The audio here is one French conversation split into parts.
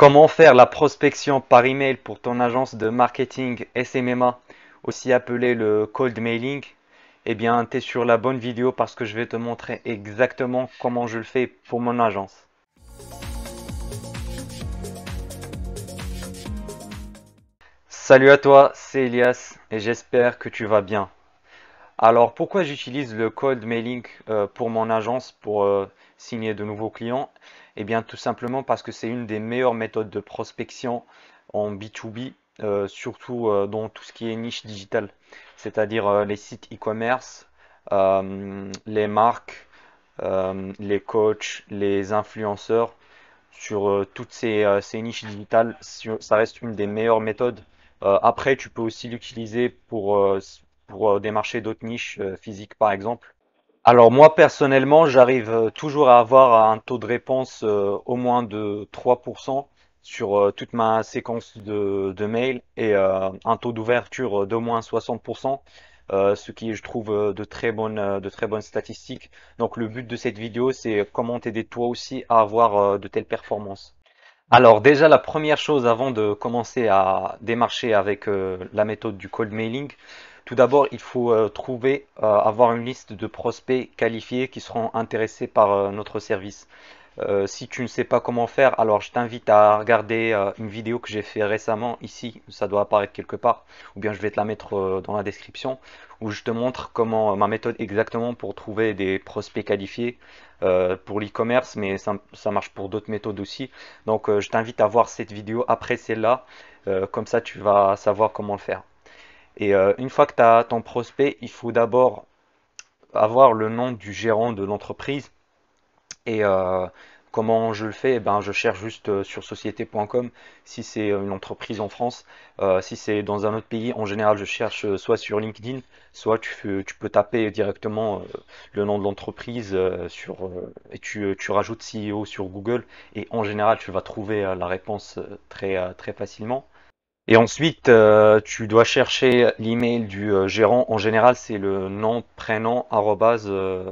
Comment faire la prospection par email pour ton agence de marketing SMMA, aussi appelée le cold mailing Eh bien, tu es sur la bonne vidéo parce que je vais te montrer exactement comment je le fais pour mon agence. Salut à toi, c'est Elias et j'espère que tu vas bien. Alors pourquoi j'utilise le cold mailing euh, pour mon agence pour euh, signer de nouveaux clients eh bien, tout simplement parce que c'est une des meilleures méthodes de prospection en B2B, euh, surtout euh, dans tout ce qui est niche digitale, c'est-à-dire euh, les sites e-commerce, les marques, les coachs, les influenceurs. Sur toutes ces, niches digitales, ça reste une des meilleures méthodes. après, tu peux aussi l'utiliser pour démarcher d'autres niches physiques, par exemple. Alors moi personnellement, j'arrive euh, toujours à avoir un taux de réponse euh, au moins de 3% sur euh, toute ma séquence de, mails et un taux d'ouverture d'au moins 60%, ce qui je trouve de très bonnes de très bonnes statistiques. Donc le but de cette vidéo, c'est comment t'aider toi aussi à avoir de telles performances. Alors déjà la première chose avant de commencer à démarcher avec la méthode du cold mailing, tout d'abord, il faut euh, trouver, euh, avoir une liste de prospects qualifiés qui seront intéressés par euh, notre service. si tu ne sais pas comment faire, alors je t'invite à regarder une vidéo que j'ai fait récemment ici, ça doit apparaître quelque part, ou bien je vais te la mettre dans la description, où je te montre comment ma méthode exactement pour trouver des prospects qualifiés pour l'e-commerce, mais ça, marche pour d'autres méthodes aussi. Donc je t'invite à voir cette vidéo après celle-là, comme ça tu vas savoir comment le faire. Et euh, une fois que tu as ton prospect, il faut d'abord avoir le nom du gérant de l'entreprise. Et euh, comment je le fais eh ben, Je cherche juste euh, sur société.com si c'est une entreprise en France. si c'est dans un autre pays, en général, je cherche soit sur LinkedIn, soit tu, peux taper directement le nom de l'entreprise sur et tu, tu, rajoutes CEO sur Google. Et en général, tu vas trouver la réponse très, très facilement. Et ensuite, euh, tu dois chercher l'email du euh, gérant. En général, c'est le nom, prénom, arrobase, euh,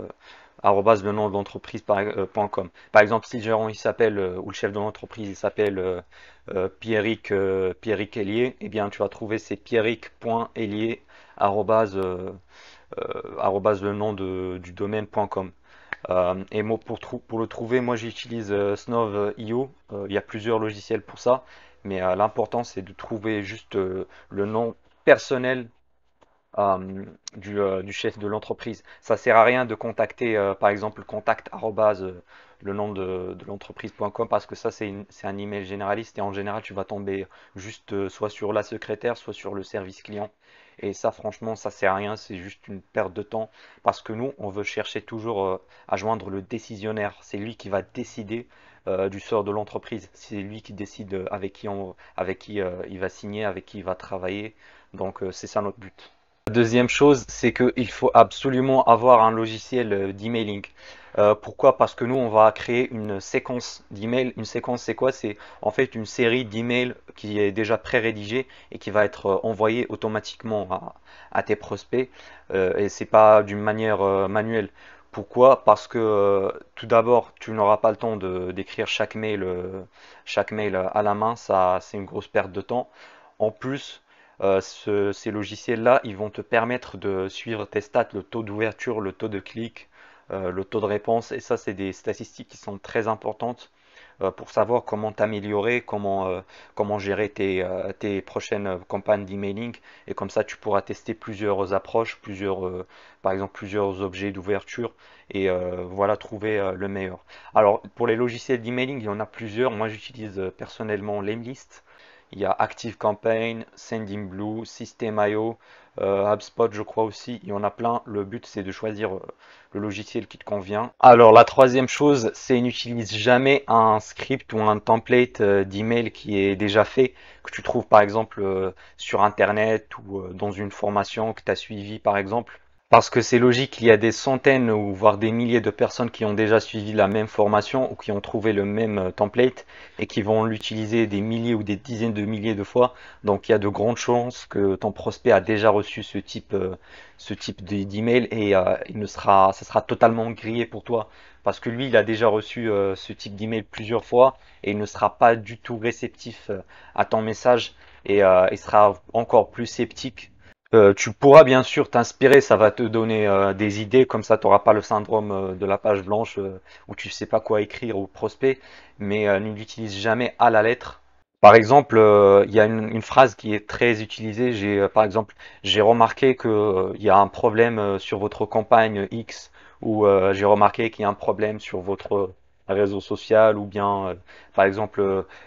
arrobase le nom de l'entreprise par, .com. Par exemple, si le gérant il s'appelle, ou le chef de l'entreprise, il s'appelle Pierrick, Pierrick Hélier, et eh bien, tu vas trouver c'est pierrick.hélier, arrobase, arrobase le nom de, du domaine.com. Euh, et moi, pour, pour, le trouver, moi j'utilise Snov.io. il y a plusieurs logiciels pour ça. Mais euh, l'important, c'est de trouver juste euh, le nom personnel euh, du, chef de l'entreprise. Ça sert à rien de contacter, par exemple, contact nom de l'entreprise.com parce que ça, c'est un email généraliste et en général, tu vas tomber juste soit sur la secrétaire, soit sur le service client. Et ça, franchement, ça sert à rien, c'est juste une perte de temps parce que nous, on veut chercher toujours à joindre le décisionnaire. C'est lui qui va décider euh, du sort de l'entreprise. C'est lui qui décide euh, avec qui, avec qui euh, il va signer, avec qui il va travailler. Donc c'est ça notre but. Deuxième chose, c'est qu'il faut absolument avoir un logiciel d'emailing. pourquoi Parce que nous, on va créer une séquence d'email. Une séquence, c'est quoi C'est en fait une série d'emails qui est déjà pré-rédigée et qui va être envoyée automatiquement à, tes prospects. et c'est pas d'une manière manuelle. Pourquoi Parce que euh, tout d'abord, tu n'auras pas le temps de d'écrire chaque mail, euh, chaque mail à la main, ça c'est une grosse perte de temps. En plus, euh, ces logiciels-là, ils vont te permettre de suivre tes stats, le taux d'ouverture, le taux de clic, le taux de réponse, et ça c'est des statistiques qui sont très importantes euh, pour savoir comment t'améliorer, comment, euh, comment gérer tes, euh, tes prochaines campagnes d'emailing. Et comme ça, tu pourras tester plusieurs approches, plusieurs, par exemple plusieurs objets d'ouverture et voilà trouver le meilleur. Alors pour les logiciels d'emailing, il y en a plusieurs. Moi j'utilise personnellement Lemlist il y a ActiveCampaign, SendingBlue, System.io, euh, HubSpot, je crois aussi. Il y en a plein. Le but, c'est de choisir euh, le logiciel qui te convient. Alors, la troisième chose, c'est n'utilise jamais un script ou un template euh, d'email qui est déjà fait, que tu trouves par exemple sur Internet ou dans une formation que tu as suivie par exemple. Parce que c'est logique, il y a des centaines ou voire des milliers de personnes qui ont déjà suivi la même formation ou qui ont trouvé le même euh, template et qui vont l'utiliser des milliers ou des dizaines de milliers de fois. Donc il y a de grandes chances que ton prospect a déjà reçu ce type, euh, ce type d'email et euh, il ne sera, ça sera totalement grillé pour toi parce que lui il a déjà reçu ce type d'email plusieurs fois et il ne sera pas du tout réceptif à ton message et il sera encore plus sceptique euh, tu pourras bien sûr t'inspirer, ça va te donner euh, des idées, comme ça tu n'auras pas le syndrome euh, de la page blanche où tu ne sais pas quoi écrire ou prospect, mais ne l'utilise jamais à la lettre. Par exemple, il y a une, phrase qui est très utilisée, j'ai par exemple, j'ai remarqué qu'il y a un problème sur votre campagne X, ou j'ai remarqué qu'il y a un problème sur votre réseau social ou bien, euh, par exemple,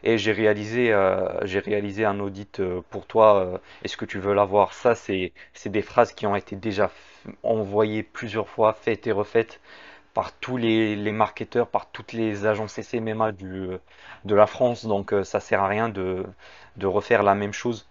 et euh, j'ai réalisé, euh, j'ai réalisé un audit pour toi, est-ce que tu veux l'avoir? Ça, c'est, c'est des phrases qui ont été déjà envoyées plusieurs fois, faites et refaites par tous les, marketeurs, par toutes les agences CCMMA du, de la France. Donc ça sert à rien de refaire la même chose.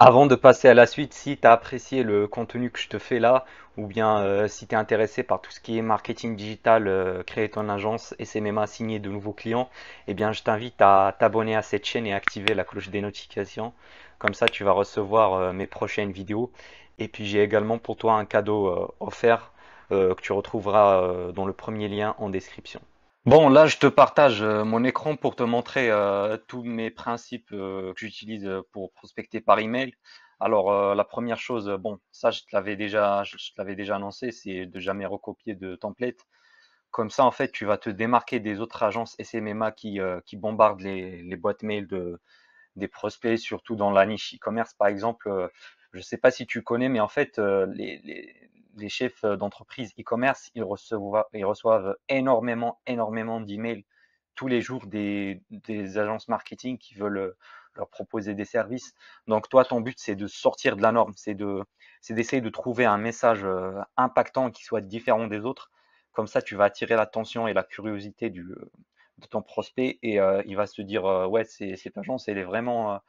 Avant de passer à la suite, si tu as apprécié le contenu que je te fais là, ou bien euh, si tu es intéressé par tout ce qui est marketing digital, euh, créer ton agence, et à signer de nouveaux clients, eh bien je t'invite à t'abonner à cette chaîne et activer la cloche des notifications. Comme ça, tu vas recevoir euh, mes prochaines vidéos. Et puis j'ai également pour toi un cadeau offert que tu retrouveras dans le premier lien en description. Bon, là, je te partage euh, mon écran pour te montrer euh, tous mes principes euh, que j'utilise pour prospecter par email. Alors, la première chose, bon, ça, je te l'avais déjà, je, l'avais déjà annoncé, c'est de jamais recopier de template. Comme ça, en fait, tu vas te démarquer des autres agences SMMA qui, qui bombardent les, les, boîtes mail de, des prospects, surtout dans la niche e-commerce, par exemple. je ne sais pas si tu connais, mais en fait, les, les chefs euh, d'entreprise e-commerce, ils reçoivent, ils énormément, énormément d'emails tous les jours des, agences marketing qui veulent euh, leur proposer des services. Donc toi, ton but, c'est de sortir de la norme, c'est d'essayer de trouver un message euh, impactant qui soit différent des autres. Comme ça, tu vas attirer l'attention et la curiosité de ton prospect et il va se dire ouais, cette agence, elle est vraiment,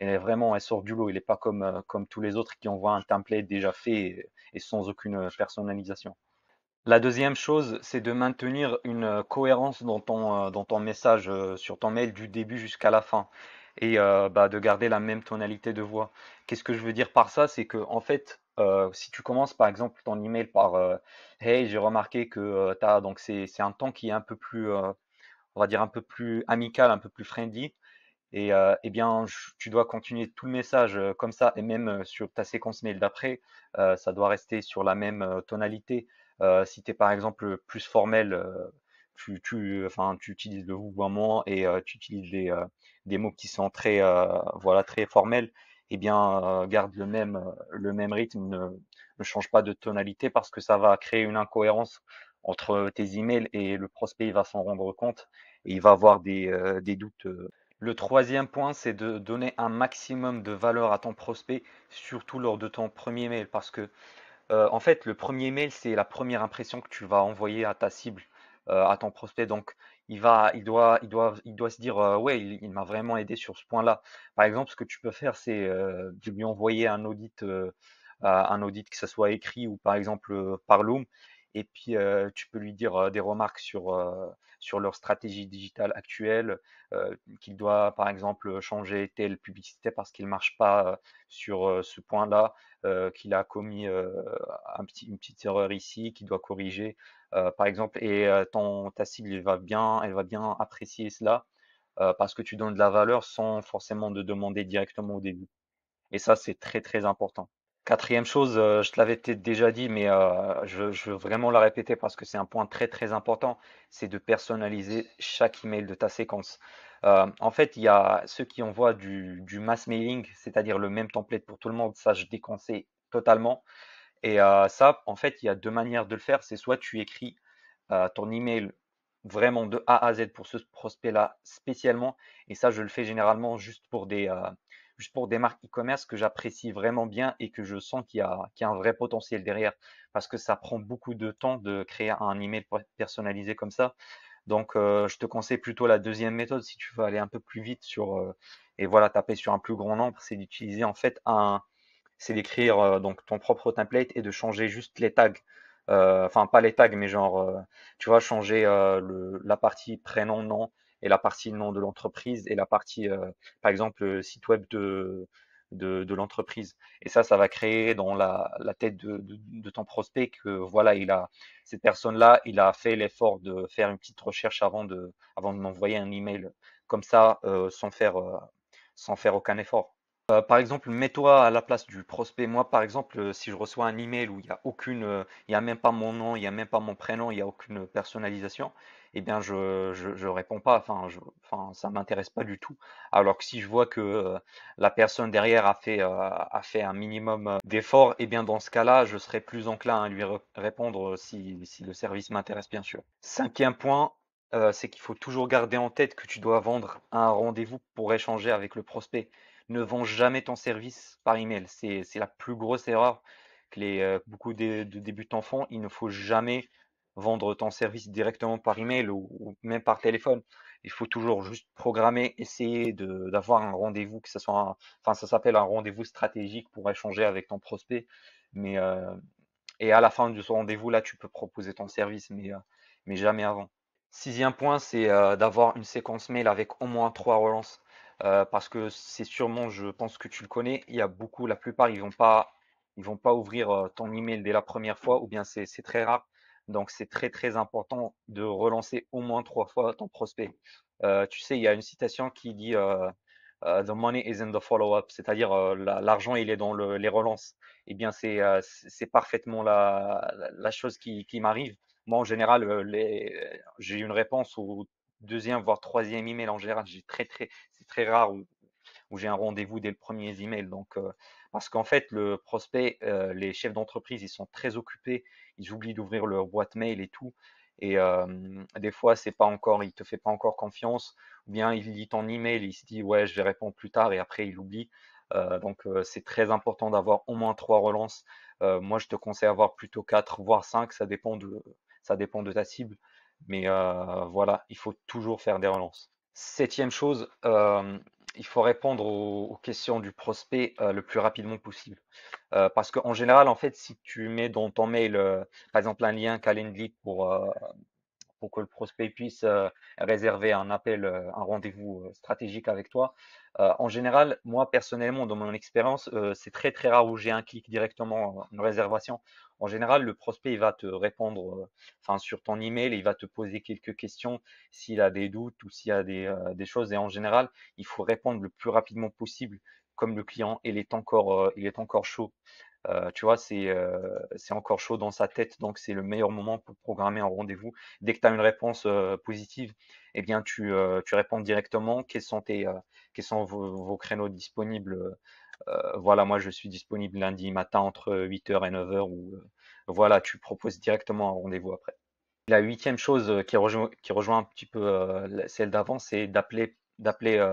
vraiment, elle sort du lot. Il n'est pas comme, euh, comme tous les autres qui envoient un template déjà fait et sans aucune euh, personnalisation. La deuxième chose, c'est de maintenir une euh, cohérence dans ton, dans ton message, sur ton mail du début jusqu'à la fin et bah, de garder la même tonalité de voix. Qu'est-ce que je veux dire par ça C'est que en fait, si tu commences par exemple ton email par Hey, j'ai remarqué que donc c'est un temps qui est un peu plus, on va dire un peu plus amical, un peu plus friendly. Et euh, eh bien, tu dois continuer tout le message euh, comme ça, et même euh, sur ta séquence mail d'après, ça doit rester sur la même tonalité. si tu es par exemple plus formel, tu, tu, enfin, tu utilises le vouvoiement et tu utilises des, des, mots qui sont très, voilà, très formels eh bien, garde le même, le même rythme, ne, change pas de tonalité parce que ça va créer une incohérence entre tes emails et le prospect il va s'en rendre compte et il va avoir des, doutes. Le troisième point, c'est de donner un maximum de valeur à ton prospect, surtout lors de ton premier mail, parce que euh, en fait, le premier mail, c'est la première impression que tu vas envoyer à ta cible, euh, à ton prospect. Donc, il va, il doit, il doit, il doit se dire, euh, ouais, il, m'a vraiment aidé sur ce point-là. Par exemple, ce que tu peux faire, c'est de lui envoyer un audit, un audit que ce soit écrit ou par exemple par Loom, et puis tu peux lui dire des remarques sur, leur stratégie digitale actuelle, qu'il doit par exemple changer telle publicité parce qu'il ne marche pas sur ce point-là, qu'il a commis une petite erreur ici, qu'il doit corriger par exemple, et ton, ta cible elle va, bien, elle va bien apprécier cela parce que tu donnes de la valeur sans forcément de demander directement au début. Et ça, c'est très très important. Quatrième chose, euh, je te l'avais peut-être déjà dit, mais euh, je, veux vraiment la répéter parce que c'est un point très très important, c'est de personnaliser chaque email de ta séquence. Euh, en fait, il y a ceux qui envoient du, du mass mailing, c'est-à-dire le même template pour tout le monde, ça je déconseille totalement. Et ça, en fait, il y a deux manières de le faire, c'est soit tu écris ton email vraiment de A à Z pour ce prospect-là spécialement, et ça je le fais généralement juste pour des juste pour des marques e-commerce que j'apprécie vraiment bien et que je sens qu'il y, a un vrai potentiel derrière parce que ça prend beaucoup de temps de créer un email personnalisé comme ça. Donc, euh, je te conseille plutôt la deuxième méthode si tu veux aller un peu plus vite sur euh, et voilà taper sur un plus grand nombre, c'est d'utiliser en fait un, c'est d'écrire euh, donc ton propre template et de changer juste les tags. Enfin, pas les tags, mais genre, tu vois, changer la partie prénom, nom, et la partie nom de l'entreprise et la partie, euh, par exemple, site web de, de, l'entreprise. Et ça, ça va créer dans la, tête de, de, ton prospect que voilà, il a cette personne-là, il a fait l'effort de faire une petite recherche avant de, avant de m'envoyer un email comme ça, euh, sans faire, euh, sans faire aucun effort. par exemple, mets-toi à la place du prospect. Moi, par exemple, si je reçois un email où il a aucune, il n'y a même pas mon nom, il n'y a même pas mon prénom, il n'y a aucune personnalisation, eh bien je, ne réponds pas, enfin, je, enfin ça m'intéresse pas du tout. Alors que si je vois que euh, la personne derrière a fait, euh, a fait un minimum euh, d'efforts, eh bien dans ce cas-là, je serai plus enclin à lui répondre si, si le service m'intéresse bien sûr. Cinquième point, c'est qu'il faut toujours garder en tête que tu dois vendre un rendez-vous pour échanger avec le prospect. Ne vends jamais ton service par email. C'est la plus grosse erreur que les, beaucoup de, de, débutants font. Il ne faut jamais vendre ton service directement par email ou, même par téléphone. Il faut toujours juste programmer, essayer d'avoir un rendez-vous, que ce soit un, enfin, ça s'appelle un rendez-vous stratégique pour échanger avec ton prospect. Mais, euh, et à la fin de ce rendez-vous, là, tu peux proposer ton service, mais, euh, mais jamais avant. Sixième point, c'est euh, d'avoir une séquence mail avec au moins trois relances. parce que c'est sûrement, je pense que tu le connais, il y a beaucoup, la plupart, ils vont pas vont pas ouvrir ton email dès la première fois, ou bien c'est très rare. Donc, c'est très, très important de relancer au moins trois fois ton prospect. Euh, tu sais, il y a une citation qui dit euh, euh, The money is in the follow-up, c'est-à-dire l'argent, il est dans les relances. Eh bien, c'est parfaitement la, chose qui, m'arrive. Moi, en général, j'ai une réponse au deuxième, voire troisième email. En général, très, très, c'est très rare où j'ai un rendez-vous dès le premier email. Donc, euh, parce qu'en fait, le prospect, euh, les chefs d'entreprise, ils sont très occupés, ils oublient d'ouvrir leur boîte mail et tout. Et euh, des fois, c'est pas encore, il te fait pas encore confiance, ou bien il lit ton email, il se dit ouais, je vais répondre plus tard, et après il oublie. donc c'est très important d'avoir au moins trois relances. moi, je te conseille d'avoir plutôt quatre, voire cinq, ça dépend de, ça dépend de ta cible. Mais voilà, il faut toujours faire des relances. Septième chose, il faut répondre aux, questions du prospect euh, le plus rapidement possible. Euh, parce qu'en général, en fait, si tu mets dans ton mail, euh, par exemple, un lien Calendly pour, pour que le prospect puisse euh, réserver un appel, euh, un rendez-vous euh, stratégique avec toi. en général, moi personnellement, dans mon expérience, c'est très très rare où j'ai un clic directement, une réservation. En général, le prospect il va te répondre enfin, sur ton email, il va te poser quelques questions s'il a des doutes ou s'il y a des, des choses. Et en général, il faut répondre le plus rapidement possible comme le client il est encore, il est encore chaud. Euh, tu vois, euh, c'est encore chaud dans sa tête, donc c'est le meilleur moment pour programmer un rendez-vous. Dès que tu as une réponse euh, positive, eh bien, tu, réponds directement quels sont, vos, créneaux disponibles. voilà, moi, je suis disponible lundi matin entre 8h et 9h. Ou, voilà, tu proposes directement un rendez-vous après. La huitième chose qui rejoint, un petit peu celle d'avant, c'est d'appeler d'appeler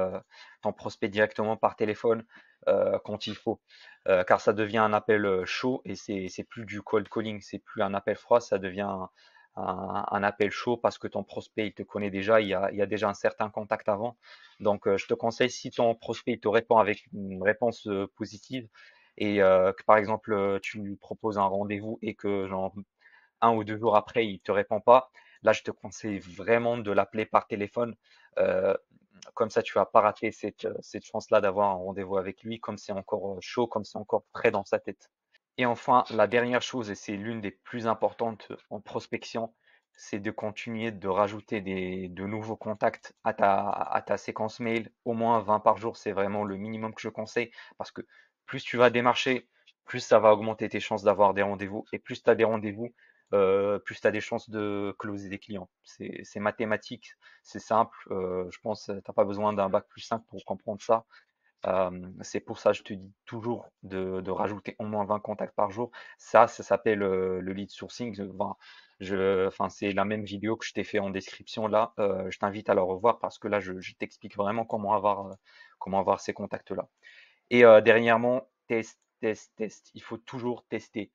ton prospect directement par téléphone euh, quand il faut. Euh, car ça devient un appel euh, chaud et c'est plus du cold calling, c'est plus un appel froid, ça devient un, appel chaud parce que ton prospect, il te connaît déjà, il y a, déjà un certain contact avant. Donc, je te conseille, si ton prospect, te répond avec une réponse positive et que, par exemple, tu lui proposes un rendez-vous et que, genre, un ou deux jours après, il te répond pas, là, je te conseille vraiment de l'appeler par téléphone comme ça, tu vas pas rater cette, euh, cette chance-là d'avoir un rendez-vous avec lui, comme c'est encore euh, chaud, comme c'est encore prêt dans sa tête. Et enfin, la dernière chose, et c'est l'une des plus importantes euh, en prospection, c'est de continuer de rajouter des, de nouveaux contacts à ta, à ta séquence mail. Au moins 20 par jour, c'est vraiment le minimum que je conseille, parce que plus tu vas démarcher, plus ça va augmenter tes chances d'avoir des rendez-vous, et plus tu as des rendez-vous, euh, plus tu as des chances de closer des clients. C'est mathématique, c'est simple. Euh, je pense que tu n'as pas besoin d'un bac plus simple pour comprendre ça. Euh, c'est pour ça que je te dis toujours de, rajouter au moins 20 contacts par jour. Ça, ça s'appelle le lead sourcing. c'est la même vidéo que je t'ai fait en description là. je t'invite à la revoir parce que là, je, t'explique vraiment comment avoir, comment avoir ces contacts-là. Et dernièrement, test, test, test. Il faut toujours tester.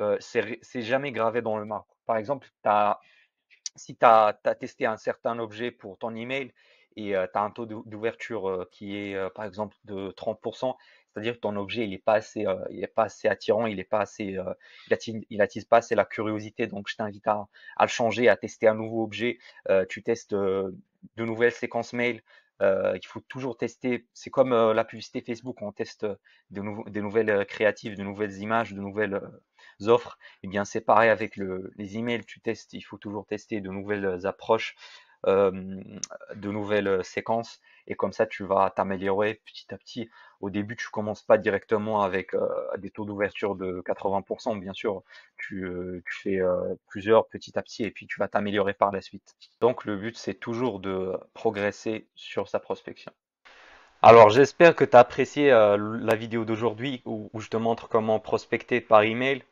Euh, c'est jamais gravé dans le marbre. Par exemple, as, si tu as, testé un certain objet pour ton email et euh, tu as un taux d'ouverture euh, qui est par exemple de 30%, c'est-à-dire que ton objet il n'est pas assez, pas assez attirant, il n'est pas assez, il, pas la curiosité. Donc je t'invite à, le changer, à tester un nouveau objet. tu testes de nouvelles séquences mail. il faut toujours tester. C'est comme la publicité Facebook, on teste des nouvelles créatives, de nouvelles images, de nouvelles offres, et eh bien c'est pareil avec les emails, tu testes, il faut toujours tester de nouvelles approches, de nouvelles séquences, et comme ça tu vas t'améliorer petit à petit. Au début, tu commences pas directement avec euh, des taux d'ouverture de 80%, bien sûr, tu, euh, fais euh, plusieurs petit à petit, et puis tu vas t'améliorer par la suite. Donc le but, c'est toujours de progresser sur sa prospection. Alors j'espère que tu as apprécié la vidéo d'aujourd'hui où, je te montre comment prospecter par email.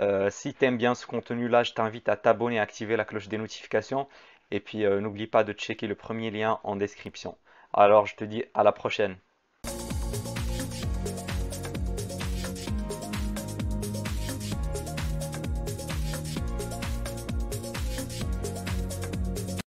Euh, si tu aimes bien ce contenu-là, je t'invite à t'abonner et à activer la cloche des notifications. Et puis, euh, n'oublie pas de checker le premier lien en description. Alors, je te dis à la prochaine.